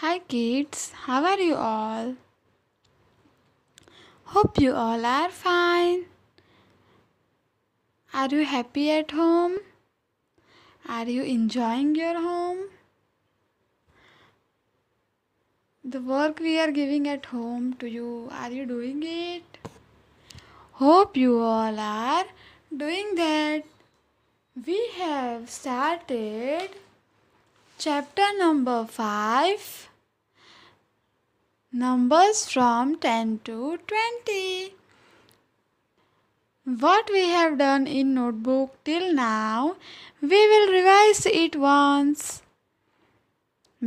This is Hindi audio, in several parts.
Hi kids, how are you all? Hope you all are fine. Are you happy at home? Are you enjoying your home? The work we are giving at home to you, are you doing it? Hope you all are doing that. We have started chapter number five numbers from ten to twenty what we have done in notebook till now we will revise it once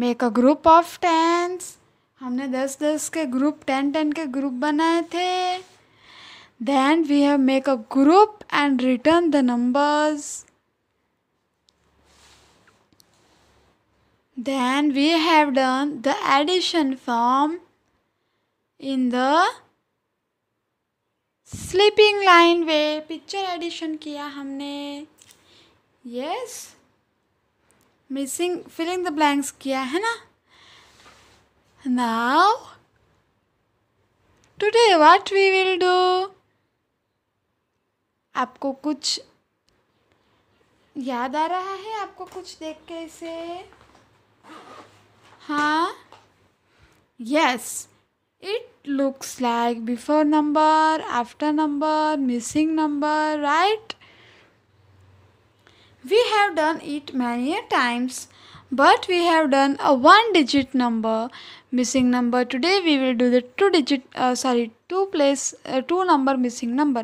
make a group of tens हमने दस दस के ग्रुप टेन टेन के ग्रुप बनाए थे then we have make a group and return the numbers Then we have done the addition form in the sleeping line way picture addition किया हमने yes missing filling the blanks किया है ना now today what we will do आपको कुछ याद आ रहा है आपको कुछ देख के इसे Huh? Yes. It looks like before number, after number, missing number, right? We have done it many times. but we have done a one digit number missing number today we will do the two digit uh, sorry two place uh, two number missing number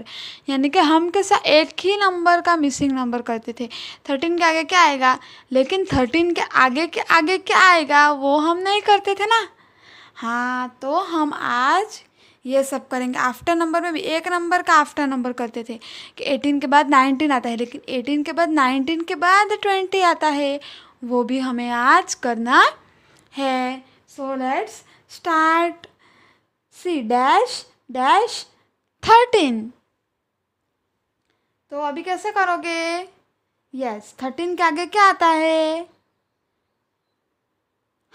यानी कि हम कैसा एक ही नंबर का मिसिंग नंबर करते थे थर्टीन के आगे क्या आएगा लेकिन थर्टीन के आगे के आगे क्या आएगा वो हम नहीं करते थे ना हाँ तो हम आज ये सब करेंगे आफ्टर नंबर में भी एक नंबर का आफ्टर नंबर करते थे कि एटीन के बाद नाइनटीन आता है लेकिन एटीन के बाद नाइनटीन के बाद ट्वेंटी आता है वो भी हमें आज करना है so let's start see dash dash thirteen तो अभी कैसे करोगे यस थर्टीन के आगे क्या आता है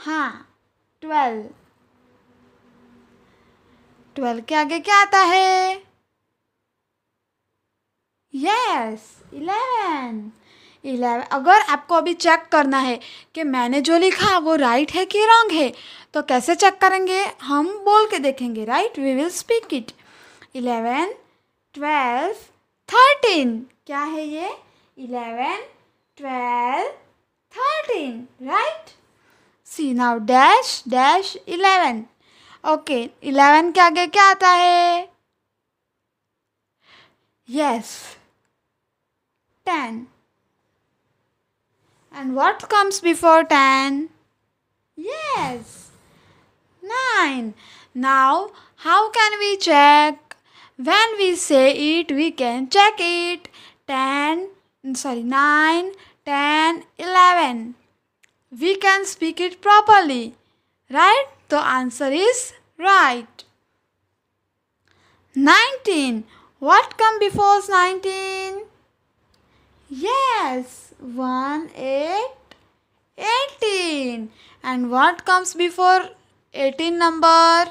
हाँ ट्वेल्व ट्वेल्व के आगे क्या आता है यस इलेवन इलेवन अगर आपको अभी चेक करना है कि मैंने जो लिखा वो राइट है कि रॉन्ग है तो कैसे चेक करेंगे हम बोल के देखेंगे right we will speak it eleven twelve thirteen क्या है ये eleven twelve thirteen right see now dash dash eleven okay eleven के आगे क्या आता है yes ten And what comes before 10? Yes, 9. Now, how can we check? When we say it, we can check it. 10, mm, sorry, 9, 10, 11. We can speak it properly. Right? The answer is right. 19. What comes before 19? Yes, 1, 8, 18. And what comes before 18 number?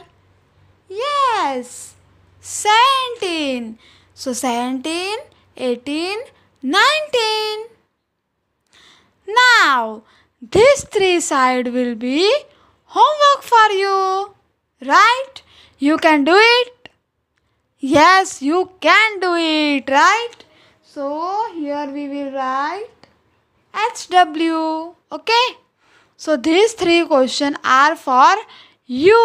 Yes, 17. So 17, 18, 19. Now, this three side will be homework for you. Right? You can do it. Yes, you can do it, right? So here we will write HW. Okay. So these three questions are for you.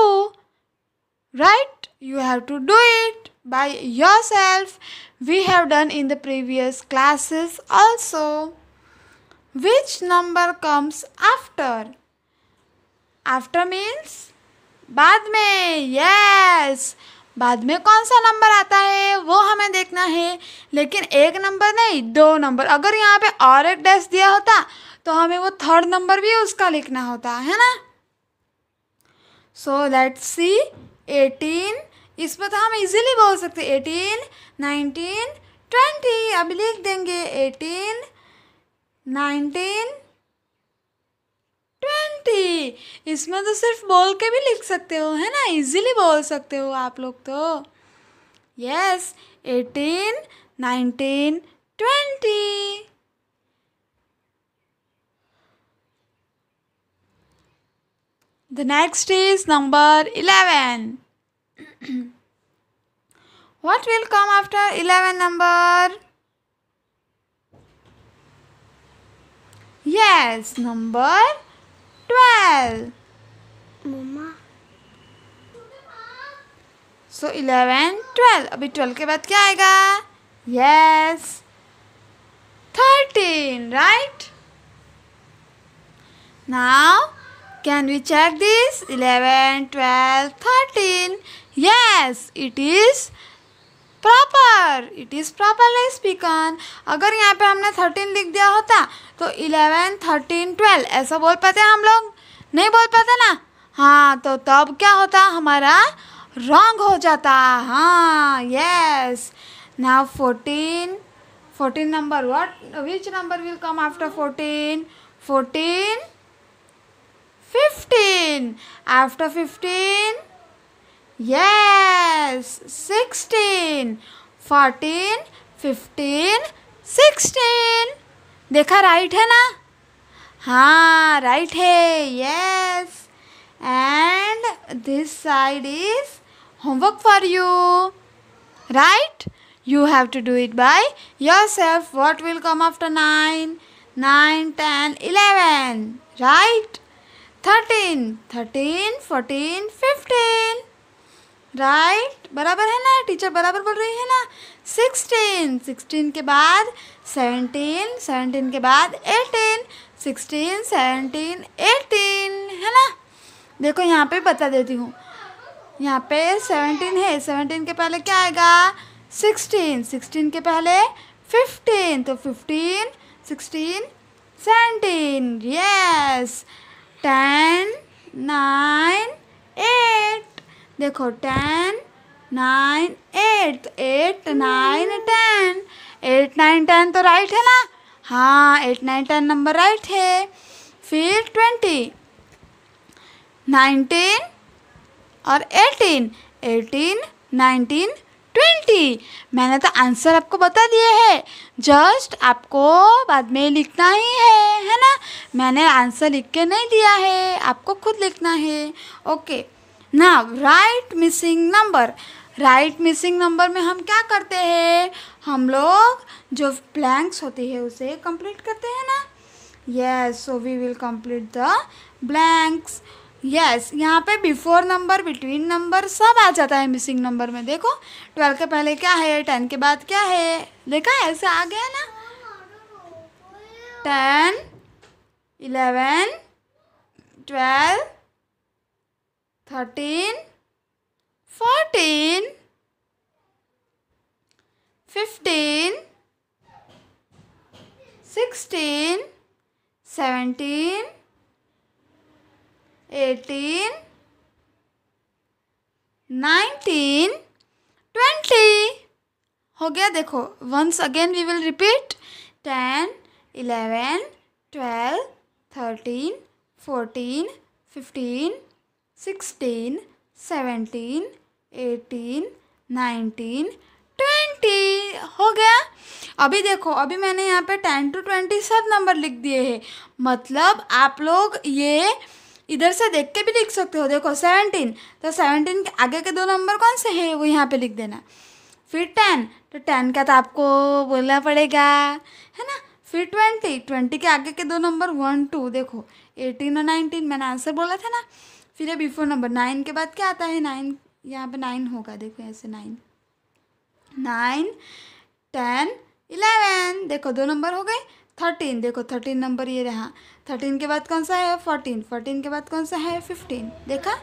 Right? You have to do it by yourself. We have done in the previous classes also. Which number comes after? After means? Badme. Yes. बाद में कौन सा नंबर आता है वो हमें देखना है लेकिन एक नंबर नहीं दो नंबर अगर यहाँ पे और एक डैश दिया होता तो हमें वो थर्ड नंबर भी उसका लिखना होता है ना सो लेट सी एटीन इस पर तो हम इजीली बोल सकते एटीन नाइनटीन ट्वेंटी अभी लिख देंगे एटीन नाइनटीन ट्वेंटी इसमें तो सिर्फ बोल के भी लिख सकते हो है ना इजीली बोल सकते हो आप लोग तो yes eighteen nineteen twenty The next is number eleven what will come after eleven number? Yes, number 12 मम्मा सो इलेवन ट्वेल्व अभी ट्वेल्व के बाद क्या आएगा yes thirteen right now can we check this eleven twelve thirteen yes it is proper it is properly spoken अगर यहाँ पे हमने थर्टीन लिख दिया होता तो इलेवन थर्टीन ट्वेल्व ऐसा बोल पाते हम लोग नहीं बोल पाते ना हाँ तो तब क्या होता हमारा रॉन्ग हो जाता हाँ यस ना fourteen fourteen number what which number will come after fourteen fourteen fifteen after fifteen yes Yes, 16, 14, 15, 16. देखा राइट है ना हाँ राइट है yes and this side is homework for you right you have to do it by yourself what will come after 9 9 10 11 right 13 13 14 15 right बराबर है ना टीचर बराबर बोल रही है ना सिक्सटीन सिक्सटीन के बाद सेवनटीन सेवनटीन के बाद एटीन सिक्सटीन सेवनटीन एटीन है ना देखो यहाँ पे बता देती हूँ यहाँ पे सेवनटीन है सेवनटीन के पहले क्या आएगा सिक्सटीन सिक्सटीन के पहले फिफ्टीन तो fifteen sixteen seventeen yes ten nine देखो ten nine eight eight nine ten eight nine ten तो राइट तो है ना हाँ eight nine ten number right है फिर ट्वेंटी नाइनटीन और एटीन एटीन नाइनटीन ट्वेंटी मैंने तो आंसर आपको बता दिए है जस्ट आपको बाद में लिखना ही है है ना मैंने आंसर लिख के नहीं दिया है आपको खुद लिखना है ओके ना right missing number right missing number में हम क्या करते हैं हम लोग जो ब्लैंक्स होती है उसे कंप्लीट करते हैं ना yes so we will complete the blanks yes यहाँ पे बिफोर नंबर बिटवीन नंबर सब आ जाता है मिसिंग नंबर में देखो ट्वेल्व के पहले क्या है टेन के बाद क्या है देखा ऐसे आ गया ना ten eleven twelve thirteen fourteen fifteen sixteen seventeen eighteen nineteen twenty हो गया देखो once again we will repeat ten eleven twelve thirteen fourteen fifteen sixteen seventeen eighteen nineteen twenty हो गया अभी देखो अभी मैंने यहाँ पे टेन टू ट्वेंटी सब नंबर लिख दिए हैं मतलब आप लोग ये इधर से देख के भी लिख सकते हो देखो सेवनटीन तो सेवनटीन के आगे के दो नंबर कौन से हैं वो यहाँ पे लिख देना फिर टेन तो टेन का तो आपको बोलना पड़ेगा है ना फिर ट्वेंटी ट्वेंटी के आगे के दो नंबर वन टू देखो एटीन और नाइनटीन मैंने आंसर बोला था ना फिर है बिफोर नंबर नाइन के बाद क्या आता है नाइन यहाँ पे नाइन होगा देखो ऐसे नाइन नाइन टेन इलेवन देखो दो नंबर हो गए थर्टीन देखो थर्टीन नंबर ये रहा थर्टीन के बाद कौन सा है फोर्टीन फोर्टीन के बाद कौन सा है फिफ्टीन देखा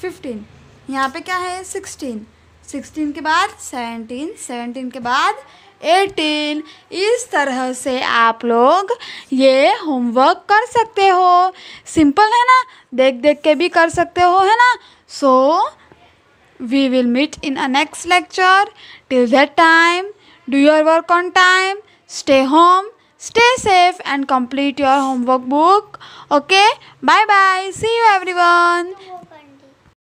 फिफ्टीन यहाँ पे क्या है सिक्सटीन सिक्सटीन के बाद सेवनटीन सेवनटीन के बाद एटीन इस तरह से आप लोग ये होमवर्क कर सकते हो सिंपल है ना देख देख के भी कर सकते हो है ना so we will meet in a next lecture till that time do your work on time stay home stay safe and complete your homework book okay bye bye see you everyone